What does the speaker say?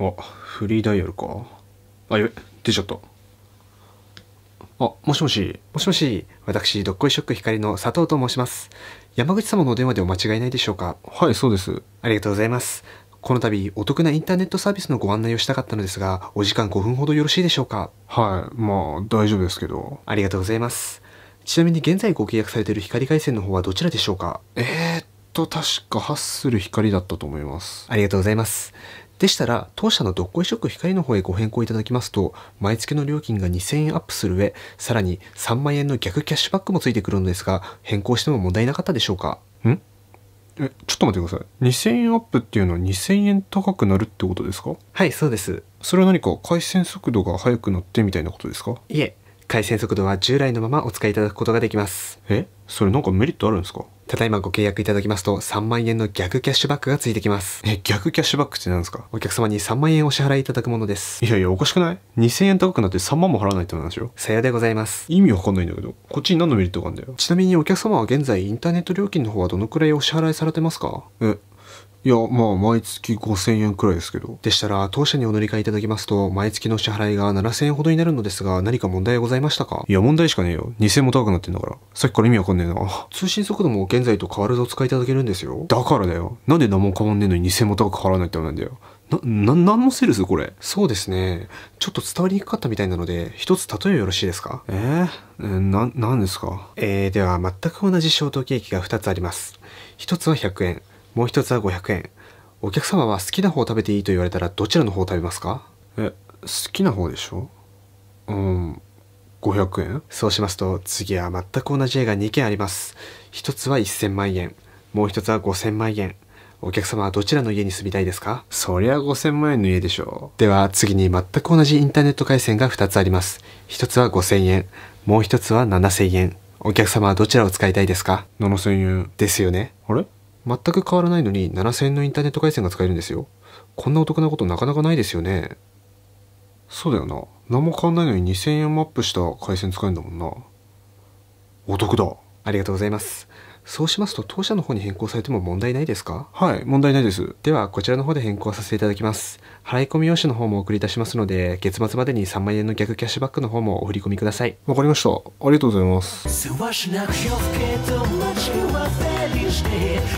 あ、フリーダイヤルか。あ、よ出ちゃった。あ、もしもし。もしもし。私、どっこいショック光の佐藤と申します。山口様のお電話でお間違いないでしょうかはい、そうです。ありがとうございます。この度、お得なインターネットサービスのご案内をしたかったのですが、お時間5分ほどよろしいでしょうかはい、まあ、大丈夫ですけど。ありがとうございます。ちなみに現在ご契約されている光回線の方はどちらでしょうかええー、と確かハッスル光だったと思います。ありがとうございます。でしたら、当社のどっこいショック光の方へご変更いただきますと、毎月の料金が2000円アップする上、さらに3万円の逆キャッシュバックもついてくるのですが、変更しても問題なかったでしょうかんえ、ちょっと待ってください。2000円アップっていうのは2000円高くなるってことですかはい、そうです。それは何か回線速度が速くなってみたいなことですかいえ、回線速度は従来のままお使いいただくことができます。えそれなんかメリットあるんですかただいまご契約いただきますと3万円の逆キャッシュバックがついてきます。え、逆キャッシュバックって何ですかお客様に3万円お支払いいただくものです。いやいや、おかしくない ?2000 円高くなって3万も払わないって話よ。さようでございます。意味わかんないんだけど、こっちに何のメリットがあるんだよ。ちなみにお客様は現在インターネット料金の方はどのくらいお支払いされてますかえ、いや、まあ、毎月5000円くらいですけど。でしたら、当社にお乗り換えいただきますと、毎月の支払いが7000円ほどになるのですが、何か問題ございましたかいや、問題しかねえよ。2000円も高くなってんだから。さっきから意味わかんねえな。通信速度も現在と変わらずお使いいただけるんですよ。だからだよ。なんで何も変わんねえのに2000円も高く変わらないってなんだよ。な、な、なんのセールスこれ。そうですね。ちょっと伝わりにくかったみたいなので、一つ例えよろしいですかえー、えー、な、なんですかえー、では、全く同じショートケーキが2つあります。1つは100円。もう一つは500円。お客様は好きな方を食べていいと言われたらどちらの方を食べますかえ、好きな方でしょうん、500円そうしますと、次は全く同じ絵が2件あります。一つは1000万円。もう一つは5000万円。お客様はどちらの家に住みたいですかそりゃ5000万円の家でしょう。では次に全く同じインターネット回線が2つあります。1つは5000円、もう1つは7000円。お客様はどちらを使いたいですか ?7000 円。ですよね。あれ全く変わらないのに7000のインターネット回線が使えるんですよ。こんなお得なことなかなかないですよね。そうだよな。何も変わんないのに2000円もアップした回線使えるんだもんな。お得だ。ありがとうございます。そうしますと当社の方に変更されても問題ないですかはい、問題ないです。では、こちらの方で変更させていただきます。払い込み用紙の方もお送りいたしますので、月末までに3万円の逆キャッシュバックの方もお振り込みください。わかりました。ありがとうございます。